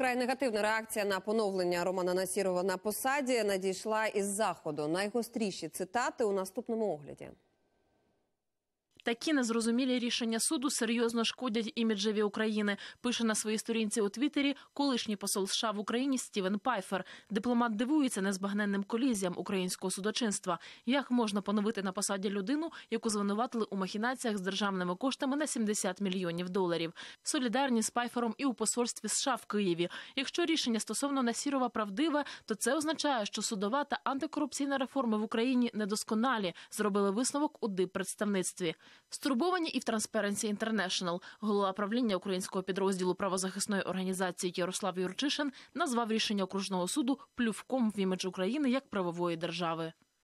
вкрай негативна реакція на поновлення Романа Насірова на посаді надійшла із заходу. Найгостріші цитати у наступному огляді. Такі незрозумілі рішення суду серйозно шкодять іміджеві України. Пише на своїй сторінці у Твіттері колишній посол США в Україні Стівен Пайфер. Дипломат дивується незбагненним колізіям українського судочинства. Як можна поновити на посаді людину, яку звинуватили у махінаціях з державними коштами на 70 мільйонів доларів? Солідарні з Пайфером і у посольстві США в Києві. Якщо рішення стосовно Насірова правдиве, то це означає, що судова та антикорупційна реформи в Україні недосконалі. Зробили висновок у диппредставництві. Стурбовані і в Transparency International. голова правління українського підрозділу правозахисної організації Ярослав Юрчишин назвав рішення окружного суду плювком в імідж України як правової держави.